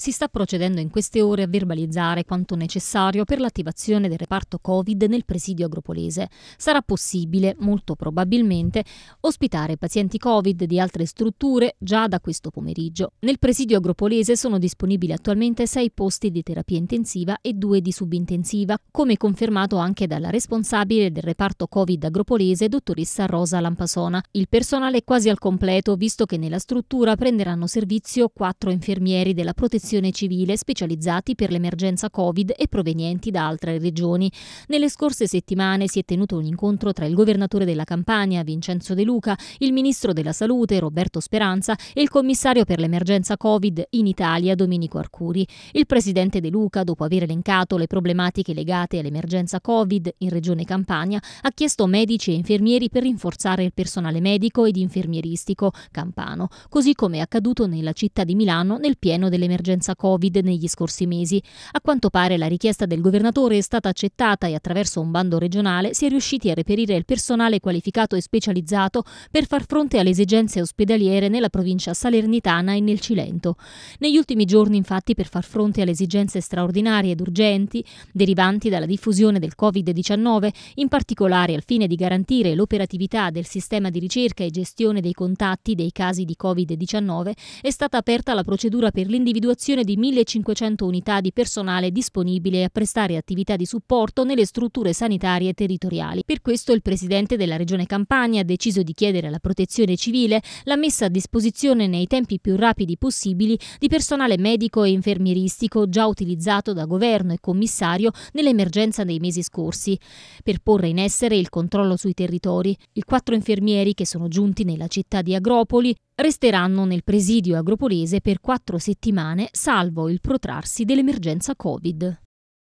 Si sta procedendo in queste ore a verbalizzare quanto necessario per l'attivazione del reparto Covid nel presidio agropolese. Sarà possibile, molto probabilmente, ospitare pazienti Covid di altre strutture già da questo pomeriggio. Nel presidio agropolese sono disponibili attualmente sei posti di terapia intensiva e due di subintensiva, come confermato anche dalla responsabile del reparto Covid agropolese, dottoressa Rosa Lampasona. Il personale è quasi al completo, visto che nella struttura prenderanno servizio quattro infermieri della protezione protezione civile specializzati per l'emergenza Covid e provenienti da altre regioni. Nelle scorse settimane si è tenuto un incontro tra il governatore della Campania, Vincenzo De Luca, il ministro della Salute, Roberto Speranza, e il commissario per l'emergenza Covid in Italia, Domenico Arcuri. Il presidente De Luca, dopo aver elencato le problematiche legate all'emergenza Covid in regione Campania, ha chiesto medici e infermieri per rinforzare il personale medico ed infermieristico campano, così come è accaduto nella città di Milano nel pieno dell'emergenza senza Covid negli scorsi mesi. A quanto pare la richiesta del governatore è stata accettata e attraverso un bando regionale si è riusciti a reperire il personale qualificato e specializzato per far fronte alle esigenze ospedaliere nella provincia salernitana e nel Cilento. Negli ultimi giorni infatti per far fronte alle esigenze straordinarie ed urgenti derivanti dalla diffusione del Covid-19, in particolare al fine di garantire l'operatività del sistema di ricerca e gestione dei contatti dei casi di Covid-19, è stata aperta la procedura per l'individuazione dotazione di 1.500 unità di personale disponibile a prestare attività di supporto nelle strutture sanitarie territoriali. Per questo il Presidente della Regione Campania ha deciso di chiedere alla Protezione Civile la messa a disposizione nei tempi più rapidi possibili di personale medico e infermieristico già utilizzato da governo e commissario nell'emergenza dei mesi scorsi, per porre in essere il controllo sui territori. I quattro infermieri che sono giunti nella città di Agropoli resteranno nel presidio agropolese per quattro settimane salvo il protrarsi dell'emergenza Covid.